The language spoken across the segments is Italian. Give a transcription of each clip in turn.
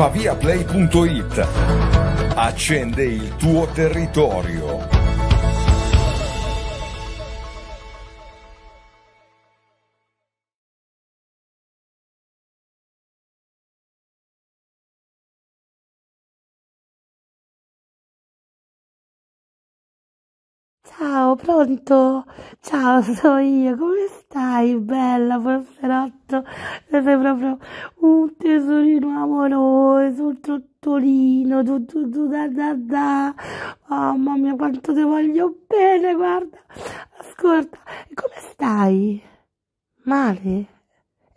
paviaplay.it Accende il tuo territorio. Pronto? Ciao, sono io, come stai? Bella, passerotto, sei proprio un tesorino amoroso, un trottolino, tutto tu, da da da. Mamma mia, quanto ti voglio bene, guarda, ascolta, come stai? Male?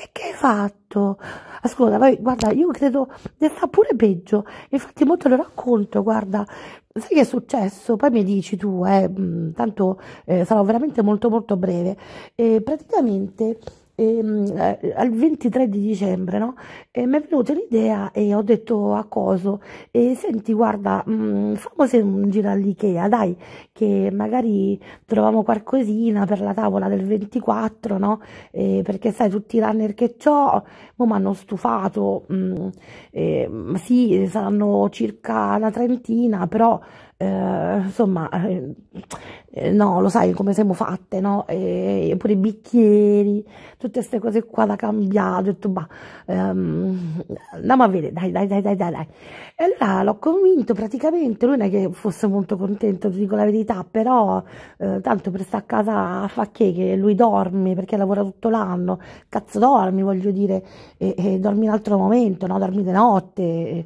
E che hai fatto? Ascolta, ah, vai, guarda, io credo ne sta pure peggio. Infatti, molto lo racconto, guarda, sai che è successo? Poi mi dici tu, eh, tanto eh, sarò veramente molto molto breve. Eh, praticamente Ehm, eh, al 23 di dicembre, no? E mi è venuta l'idea e ho detto a Coso, e senti guarda, mh, mm, famo se un giro all'Ikea, dai, che magari troviamo qualcosina per la tavola del 24, no? E perché sai, tutti i runner che ho, mi hanno stufato, mh, mm, eh, mm, sì, saranno circa una trentina, però eh, insomma, eh, no, lo sai come siamo fatte, no? E, pure i bicchieri, tutte queste cose qua da cambiare, ho detto, bah, ehm, andiamo a vedere, dai, dai, dai, dai, dai, dai. E allora l'ho convinto praticamente, lui non è che fosse molto contento, ti dico la verità, però eh, tanto per stare a casa a fa che, che lui dorme perché lavora tutto l'anno, cazzo dormi, voglio dire, e, e dormi in altro momento, no? Dormi di notte. E,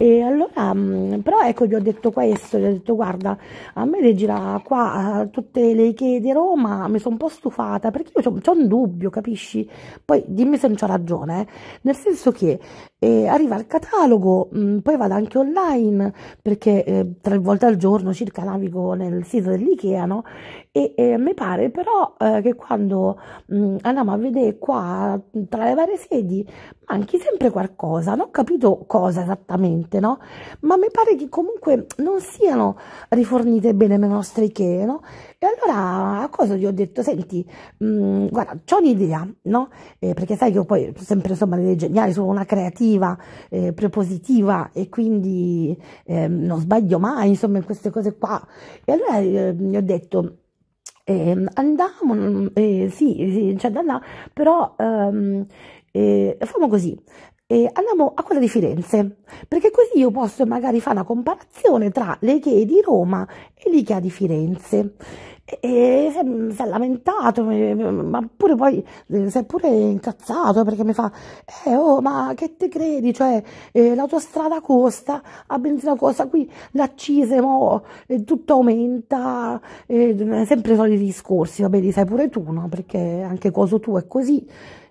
e allora, mm, però ecco, gli ho detto questo, ho detto guarda, a me le gira qua tutte le Ikea di Roma, mi sono un po' stufata perché io ho un dubbio, capisci? Poi dimmi se non c'ho ragione, eh? nel senso che eh, arriva il catalogo, mh, mm, poi vado anche online perché eh, tre volte al giorno circa navigo nel sito dell'IKEA, no? E, e mi pare però eh, che quando mh, mm, andiamo a vedere qua tra le varie sedi manchi sempre qualcosa, non ho capito cosa esattamente, no? Ma mi pare che comunque non siano rifornite bene le nostre Ikea, no? E allora a cosa gli ho detto? Senti, mh, mm, guarda, ho un'idea, no? Eh, perché sai che io poi sempre insomma le idee geniali sono una creativa, eh, prepositiva e quindi eh, non sbaglio mai insomma in queste cose qua. E allora eh, gli ho detto, eh, andiamo, mm, eh, sì, sì, cioè, andiamo, però ehm, eh, facciamo così, eh, andiamo a quella di Firenze, perché così io posso magari fare una comparazione tra le l'Ikea di Roma e l'Ikea di Firenze. E, e si è lamentato, ma pure poi eh, si è pure incazzato perché mi fa, eh oh, ma che te credi? Cioè, eh, l'autostrada costa, la benzina costa, qui l'accise, mo, eh, tutto aumenta, eh, sempre i soliti discorsi, vabbè, li sai pure tu, no? Perché anche coso tu è così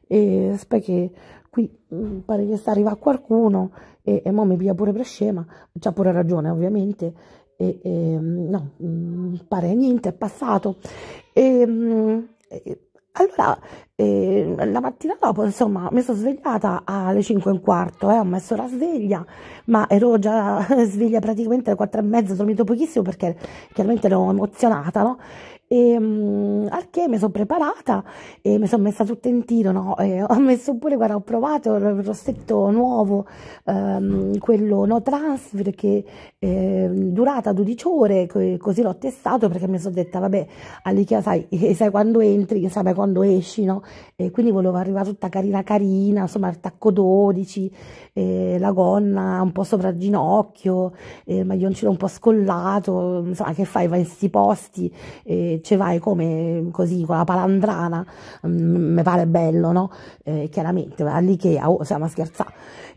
e aspetta che qui mm, pare che sta arrivando qualcuno e, e mo mi piglia pure per scema c'ha pure ragione ovviamente e, e mm, no mm, pare niente è passato e, e allora eh, la mattina dopo insomma mi sono svegliata alle 5 e un quarto eh, ho messo la sveglia ma ero già sveglia praticamente alle 4 e mezza dormito pochissimo perché chiaramente ero emozionata no? E, um, al che mi sono preparata e mi sono messa tutta in tiro, no? E eh, ho messo pure, guarda, ho provato il rossetto nuovo, um, quello no transfer, che ehm, è durata 12 ore, così l'ho testato perché mi sono detta, vabbè, all'Ikea sai, eh, sai quando entri, sai quando esci, no? E quindi volevo arrivare tutta carina carina, insomma il tacco 12, eh, la gonna un po' sopra il ginocchio, eh, il maglioncino un po' scollato, insomma che fai? Vai in sti posti, E ci vai come così, con la palandrana, mm, mi pare bello, no? Eh, chiaramente, all'Ikea, oh, siamo a scherzare.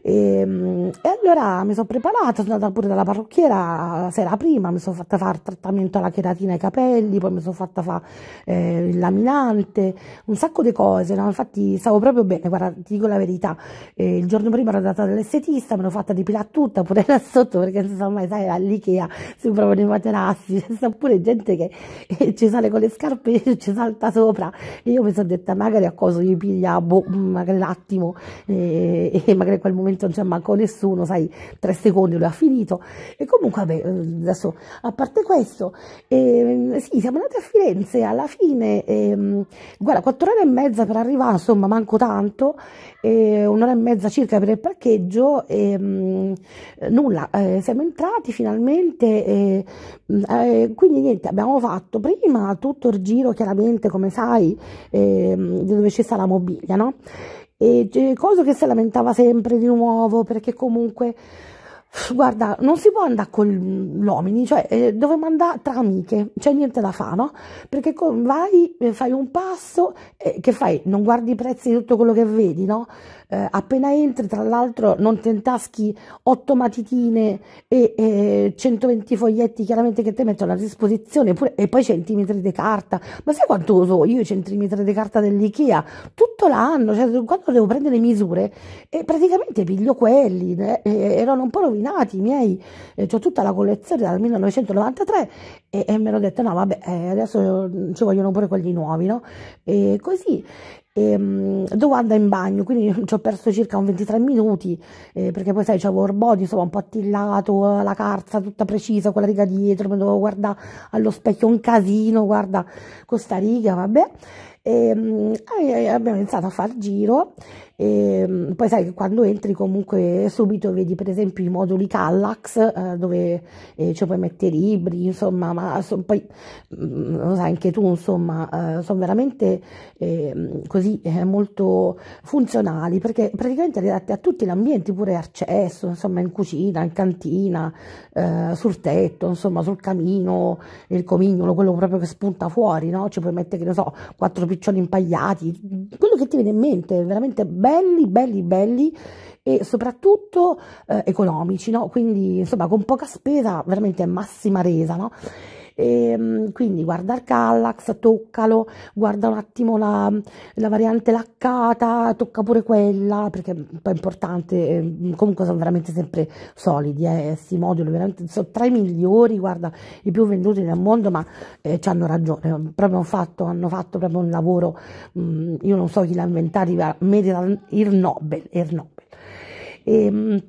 E, ehm, e allora mi sono preparata, sono andata pure dalla parrucchiera la sera prima, mi sono fatta fare il trattamento alla cheratina ai capelli, poi mi sono fatta fare eh, il laminante, un sacco di cose, no? Infatti stavo proprio bene, guarda, ti dico la verità, eh, il giorno prima ero andata dall'estetista, me l'ho fatta depilare tutta, pure là sotto, perché non so mai, sai, all'Ikea, se proprio ne materassi, c'è pure gente che eh, ci sale con le scarpe e ci salta sopra. E io mi sono detta, magari a cosa gli piglia, boh, mm, magari l'attimo, e, e, magari in quel momento non c'è manco nessuno, sai, tre secondi lui ha finito. E comunque, vabbè, eh, adesso, a parte questo, eh, sì, siamo andati a Firenze, alla fine, eh, guarda, quattro ore e mezza per arrivare, insomma, manco tanto, eh, un'ora e mezza circa per il parcheggio e ehm, mh, nulla, eh, siamo entrati finalmente, e, eh, eh, quindi niente, abbiamo fatto prima tutto il giro chiaramente come sai ehm, di dove c'è sta la mobilia, no? E eh, cosa che si lamentava sempre di nuovo perché comunque Guarda, non si può andare con gli uomini, cioè eh, dovremmo andare tra amiche, c'è niente da fare, no? Perché con, vai, fai un passo, eh, che fai? Non guardi i prezzi di tutto quello che vedi, no? eh, appena entri tra l'altro non ti intaschi 8 matitine e, e 120 foglietti chiaramente che ti mettono a disposizione pure, e poi centimetri di carta ma sai quanto uso io i centimetri di carta dell'IKEA tutto l'anno cioè quando devo prendere misure e praticamente piglio quelli eh, erano un po' rovinati i miei eh, ho tutta la collezione dal 1993 e, e me l'ho detto no vabbè eh, adesso mm, ci vogliono pure quelli nuovi no e così e, ehm, dovevo andare in bagno, quindi ci ho perso circa un 23 minuti, eh, perché poi sai, c'avevo il body, insomma, un po' attillato, eh, la carza tutta precisa, quella riga dietro, mi dovevo guardare allo specchio, un casino, guarda, questa riga, vabbè. Ehm, e, e abbiamo iniziato a far giro e, ehm, poi sai che quando entri comunque subito vedi per esempio i moduli Kallax eh, dove eh, ci puoi mettere libri, insomma, ma so, poi mh, mm, lo sai anche tu, insomma, eh, sono veramente ehm, così eh, molto funzionali perché praticamente adatti a tutti gli ambienti, pure accesso, insomma, in cucina, in cantina, eh, sul tetto, insomma, sul camino, il comignolo, quello proprio che spunta fuori, no? Ci puoi mettere, che ne so, quattro piccioni impagliati, quello che ti viene in mente, è veramente bello belli, belli, belli e soprattutto eh, economici, no? quindi insomma con poca spesa veramente massima resa. No? E, ehm, quindi guarda il Kallax, toccalo, guarda un attimo la, la, variante laccata, tocca pure quella, perché è un po' importante, ehm, comunque sono veramente sempre solidi, eh, si moduli, veramente sono tra i migliori, guarda, i più venduti nel mondo, ma eh, ci hanno ragione, proprio fatto, hanno fatto proprio un lavoro, mh, mm, io non so chi l'ha inventato, merita il Nobel, il Nobel. E, ehm,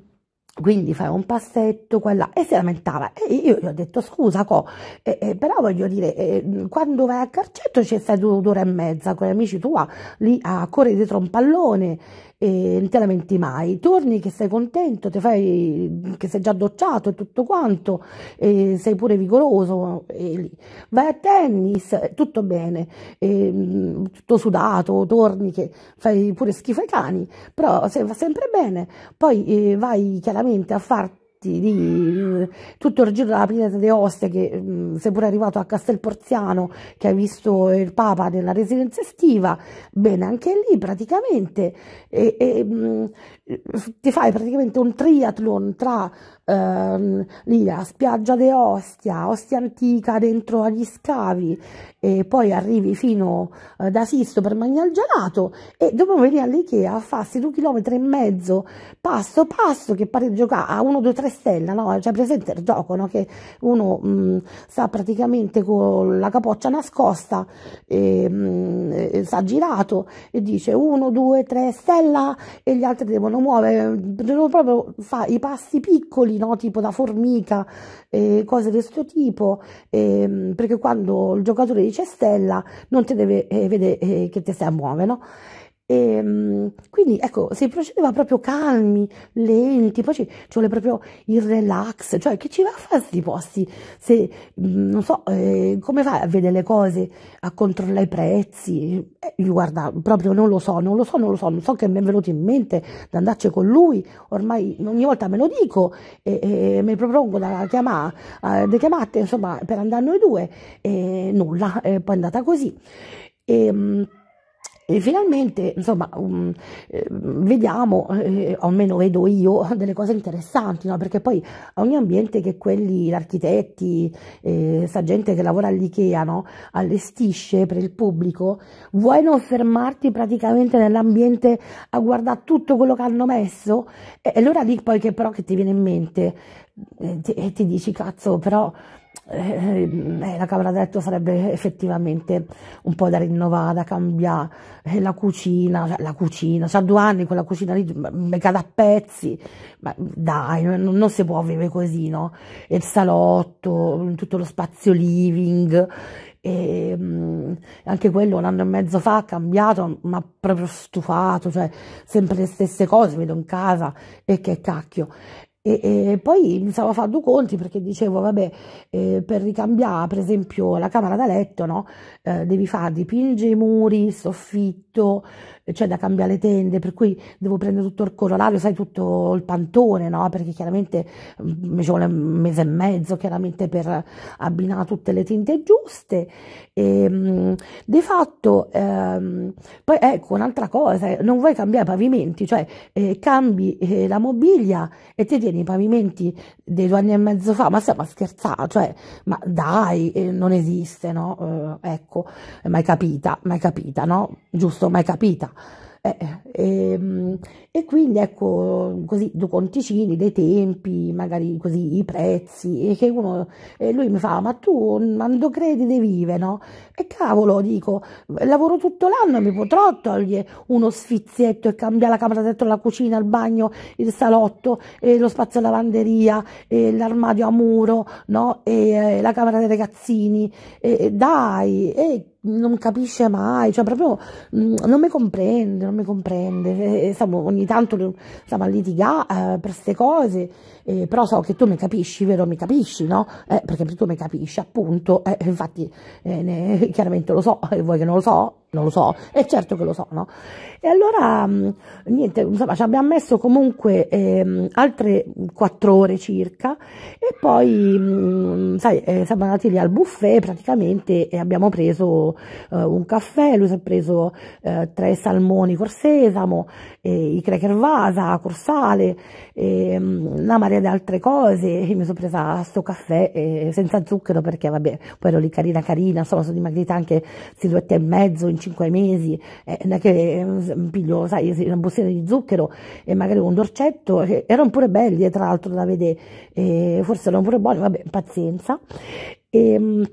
quindi fai un passetto quella, e si lamentava e io gli ho detto scusa co eh, eh, però voglio dire eh, quando vai a carcetto ci stai due ore e mezza con gli amici tua lì a correre dietro un pallone e non te lamenti mai, torni che sei contento, ti fai, che sei già docciato e tutto quanto, e sei pure vigoroso, e vai a tennis, eh, tutto bene, e, mm, tutto sudato, torni che fai pure schifo ai cani, però se, va sempre bene, poi eh, vai chiaramente a farti arresti, di eh, tutto il giro della pineta de Ostia, che mm, pure arrivato a Castel Porziano, che hai visto il Papa nella residenza estiva, bene, anche lì praticamente e, e, mm, ti fai praticamente un triathlon tra ehm, lì la spiaggia de Ostia, Ostia Antica dentro agli scavi e poi arrivi fino eh, da Sisto per mangiare il gelato e dopo venire all'Ikea a farsi due chilometri e mezzo passo passo che pare di giocare a 1, 2, 3 stella, no? c'è cioè, presente il gioco, no? Che uno mh, mm, sta praticamente con la capoccia nascosta e, mh, mm, sta girato e dice 1, 2, 3 stella e gli altri devono muovere, devono proprio fare i passi piccoli, no? Tipo da formica, eh, cose di questo tipo, eh, perché quando il giocatore dice dice Stella non ti deve eh, vedere eh, che ti stai a muovere, no? E, ehm, quindi ecco, si procedeva proprio calmi, lenti, poi ci, ci, vuole proprio il relax, cioè che ci va a fare questi posti? Se, mm, non so, eh, come fai a vedere le cose, a controllare i prezzi? Eh, guarda, proprio non lo so, non lo so, non lo so, non so che mi è venuto in mente di andarci con lui, ormai ogni volta me lo dico e, e mi propongo da chiamare, eh, chiamate, insomma, per andare noi due e nulla, è poi andata così. E, ehm, e finalmente, insomma, um, eh, vediamo, eh, o almeno vedo io, delle cose interessanti, no? perché poi a ogni ambiente che quelli, architetti, eh, gente che lavora all'IKEA, no? allestisce per il pubblico, vuoi non fermarti praticamente nell'ambiente a guardare tutto quello che hanno messo? E allora lì poi che però che ti viene in mente? E eh, ti, e ti dici, cazzo, però eh, eh, eh, la camera da letto sarebbe effettivamente un po' da rinnovare, da cambiare, eh, la cucina, cioè, la cucina, c'ha cioè, due anni quella cucina lì, mi cade a pezzi, ma dai, non, non, si può vivere così, no? Il salotto, tutto lo spazio living, e mh, mm, anche quello un anno e mezzo fa ha cambiato, ma proprio stufato, cioè sempre le stesse cose, vedo in casa e che cacchio. E, e, poi iniziavo a fare due conti perché dicevo, vabbè, eh, per ricambiare per esempio la camera da letto, no? eh, devi fare dipinge i muri, soffitto, c'è da cambiare le tende, per cui devo prendere tutto il corolario, sai, tutto il pantone, no? Perché chiaramente mi mm, ci vuole un mese e mezzo, chiaramente per abbinare tutte le tinte giuste. E, ehm, mh, di fatto, ehm, poi ecco un'altra cosa, eh, non vuoi cambiare pavimenti, cioè eh, cambi eh, la mobilia e ti tieni i pavimenti dei due anni e mezzo fa, ma stiamo a scherzare, cioè, ma dai, eh, non esiste, no? Eh, ecco, mai capita, mai capita, no? Giusto, mai capita. Eh, eh, ehm, e quindi ecco così due conticini dei tempi, magari così i prezzi, e che uno, e lui mi fa: Ma tu quando credi di vive, no? E cavolo, dico, lavoro tutto l'anno, mi potrò togliere uno sfizietto e cambiare la camera dentro la cucina, il bagno, il salotto, lo spazio lavanderia, l'armadio a muro, no? E, e eh, la camera dei ragazzini, e, e dai, e non capisce mai, cioè proprio mm, non mi comprende, non mi comprende. Insomma, ogni tanto stiamo a eh, per queste cose, eh, però so che tu mi capisci, vero? Mi capisci, no? Eh, perché tu mi capisci, appunto. Eh, infatti, eh, ne, chiaramente lo so, e vuoi che non lo so, non lo so, è certo che lo so, no? E allora, mm, niente, insomma, ci abbiamo messo comunque eh, altre quattro ore circa e poi, mh, mm, sai, eh, siamo andati lì al buffet praticamente e abbiamo preso eh, un caffè, lui si è preso eh, tre salmoni col sesamo, i cracker vasa, corsale, mm, una marea di altre cose e mi sono presa sto caffè eh, senza zucchero perché, vabbè, poi ero lì carina carina, insomma, sono dimagrita anche silhouette e mezzo in 5 mesi, eh, non è che eh, piglio, sai, una bustina di zucchero e magari un dorcetto, eh, erano pure belli eh, tra l'altro da vedere, eh, forse erano pure buoni, vabbè, pazienza. E, ehm,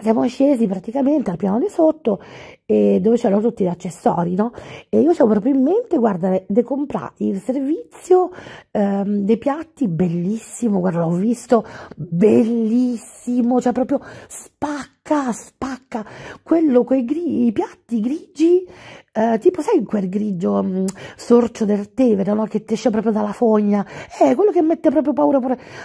siamo scesi praticamente al piano di sotto e eh, dove c'erano tutti gli accessori, no? E io avevo proprio in mente, guarda, di comprare il servizio ehm, dei piatti, bellissimo, guarda, l'ho visto, bellissimo, cioè proprio spacco spacca, spacca quello con i piatti grigi, eh, tipo sai quel grigio mh, mm, sorcio del Tevere, no? che ti esce proprio dalla fogna, è eh, quello che mette proprio paura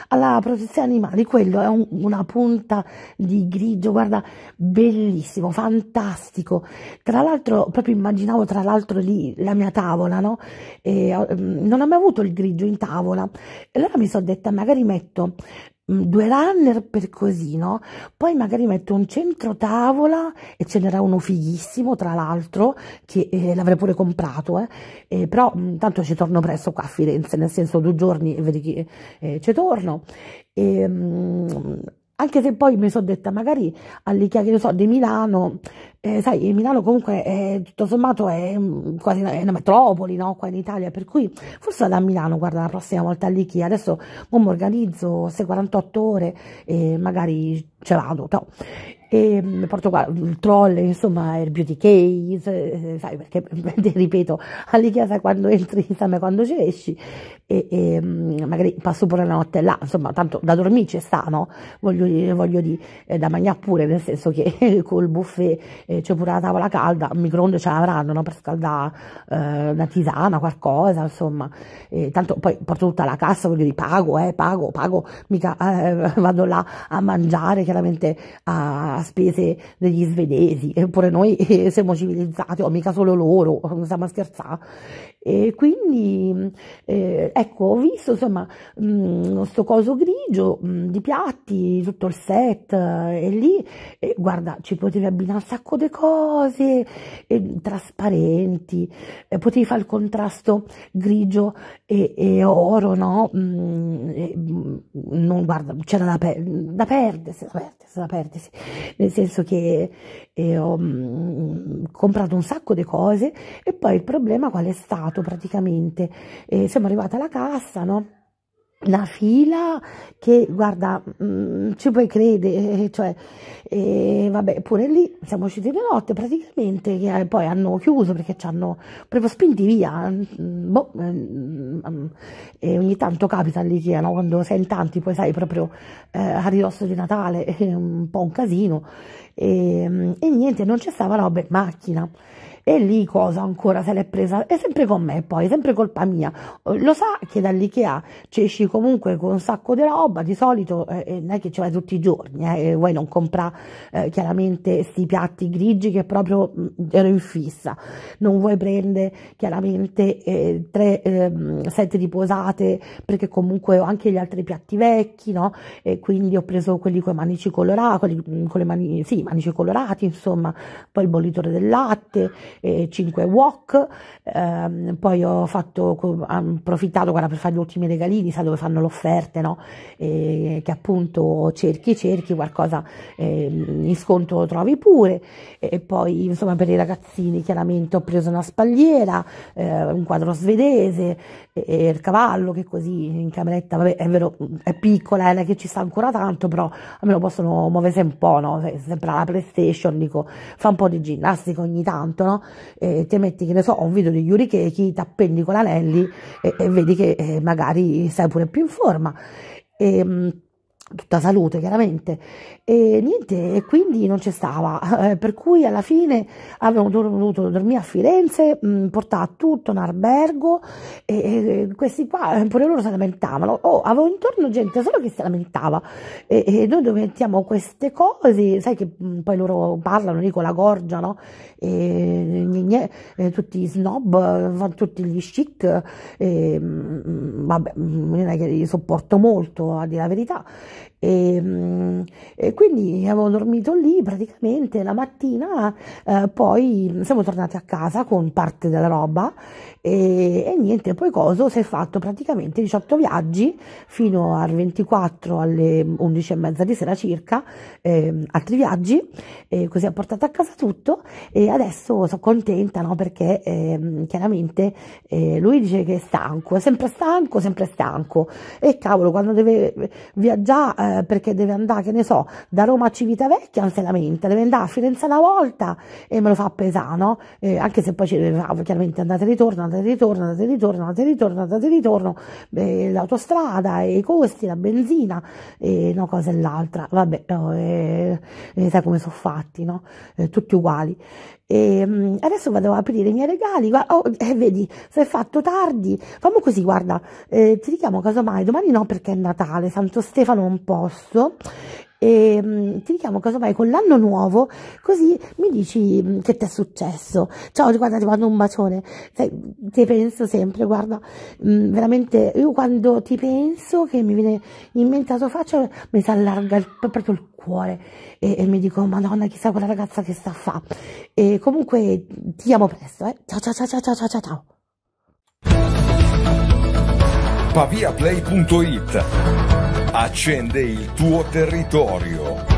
alla protezione animale, quello è un, una punta di grigio, guarda, bellissimo, fantastico. Tra l'altro, proprio immaginavo tra l'altro lì la mia tavola, no? E, mh, mm, non ho mai avuto il grigio in tavola, allora mi sono detta magari metto Mm, due runner per così, no? Poi magari metto un centro tavola e ce n'era uno fighissimo, tra l'altro, che eh, l'avrei pure comprato, eh? eh però intanto mm, ci torno presto qua a Firenze, nel senso due giorni e vedi che eh, ci torno. E, ehm, mh, anche se poi mi sono detta magari all'IKEA che ne so di Milano eh, sai Milano comunque è, tutto sommato è mm, quasi una, è una metropoli no? qua in Italia per cui forse vado a Milano guarda la prossima volta all'IKEA adesso mi organizzo se 48 ore e magari ce vado no? e mm, porto qua il mm, troll, insomma, il beauty case, eh, eh, sai, perché ripeto, alle chiesa quando entri, insomma, quando ci esci, e, e, mm, magari passo pure la notte là, insomma, tanto da dormire c'è sta, no? Voglio dire, voglio dire eh, da mangiare pure, nel senso che col buffet eh, c'è pure la tavola calda, un microonde ce l'avranno, no? Per scaldare eh, una tisana, qualcosa, insomma, e, tanto poi porto tutta la cassa, voglio dire, pago, eh, pago, pago, mica eh, vado là a mangiare, chiaramente a spese degli svedesi, eppure noi eh, siamo civilizzati, o oh, mica solo loro, non stiamo a scherzare. E quindi, eh, ecco, ho visto insomma questo mm, coso grigio mh, mm, di piatti, tutto il set, eh, e lì, e, eh, guarda, ci potevi abbinare un sacco di cose, e, trasparenti, e, potevi fare il contrasto grigio e, e oro, no? Mh, mm, non, guarda, c'era da, per, da perdersi, da perdersi, da perdersi nel senso che eh, ho mm, comprato un sacco di cose e poi il problema qual è stato praticamente? Eh, siamo arrivati alla cassa, no? una fila che guarda mh, mm, ci puoi credere eh, cioè e vabbè pure lì siamo usciti di notte praticamente che eh, poi hanno chiuso perché ci hanno proprio spinti via mm, boh, eh, mm, e ogni tanto capita lì che no? quando sei in tanti poi sai proprio eh, a ridosso di Natale è un po' un casino e, e niente non c'è stava roba macchina e lì cosa ancora se l'è presa? È sempre con me poi, è sempre colpa mia. Lo sa che dall'Ikea esci comunque con un sacco di roba, di solito eh, eh non è che ci vai tutti i giorni, eh, vuoi non comprare eh, chiaramente questi piatti grigi che proprio mh, mm, ero in fissa, non vuoi prendere chiaramente eh, tre ehm, set di posate perché comunque ho anche gli altri piatti vecchi, no? E quindi ho preso quelli con i manici colorati, quelli, mm, con le mani, sì, manici colorati, insomma, poi il bollitore del latte, e 5 wok, ehm, poi ho, fatto, ho approfittato guarda, per fare gli ultimi regalini, sa dove fanno le offerte, no? E, che appunto cerchi, cerchi qualcosa eh, in sconto lo trovi pure, e, poi insomma per i ragazzini chiaramente ho preso una spalliera, eh, un quadro svedese, e il cavallo che così in cameretta, vabbè, è vero, è piccola, eh, è che ci sta ancora tanto, però almeno possono muoversi un po', no? Sempre la PlayStation, dico, fa un po' di ginnastica ogni tanto, no? E ti metti, che ne so, un video di Yuri Keiki, t'appendi con l'anelli e, e vedi che eh, magari sei pure più in forma. E, ehm, tutta salute chiaramente e niente e quindi non ci stava eh, per cui alla fine avevamo dovuto dormire a Firenze mh, mm, portare tutto un albergo e, e, questi qua eh, pure loro si lamentavano oh avevo intorno gente solo che si lamentava e, e noi mettiamo queste cose sai che mh, mm, poi loro parlano lì con la gorgia no e, gne, gne, e eh, tutti gli snob tutti gli chic e, mh, mm, vabbè non è che li sopporto molto a dire la verità e, ehm, e quindi avevo dormito lì praticamente la mattina, eh, poi siamo tornati a casa con parte della roba e, e niente, poi Coso si è fatto praticamente 18 viaggi fino al 24 alle 11 e mezza di sera circa, eh, altri viaggi, eh, così ha portato a casa tutto e adesso sono contenta no, perché ehm, eh, chiaramente lui dice che è stanco, è sempre stanco, sempre stanco e cavolo quando deve viaggiare eh, perché deve andare, che ne so, da Roma a Civitavecchia non si lamenta, deve andare a Firenze una volta e me lo fa pesare, no? Eh, anche se poi ci deve fare chiaramente andate e ritorno, andate andate e ritorno, andate e ritorno, andate e ritorno, andate e ritorno, eh, l'autostrada, i costi, la benzina, e una cosa e l'altra, vabbè, no, eh, eh sai come sono fatti, no? Eh, tutti uguali. E ehm, adesso vado ad aprire i miei regali. Oh, eh, vedi, se è fatto tardi, fammi così, guarda, eh, ti richiamo casomai, domani no perché è Natale, Santo Stefano non posso, e mh, mm, ti richiamo casomai con l'anno nuovo così mi dici mm, che ti è successo ciao guarda ti mando un bacione Sai, ti penso sempre guarda mm, veramente io quando ti penso che mi viene in mente la tua faccia mi si allarga il, proprio il cuore e, e mi dico madonna chissà quella ragazza che sta a fa e comunque ti amo presto eh. ciao ciao ciao ciao ciao ciao ciao paviaplay.it Accende il tuo territorio.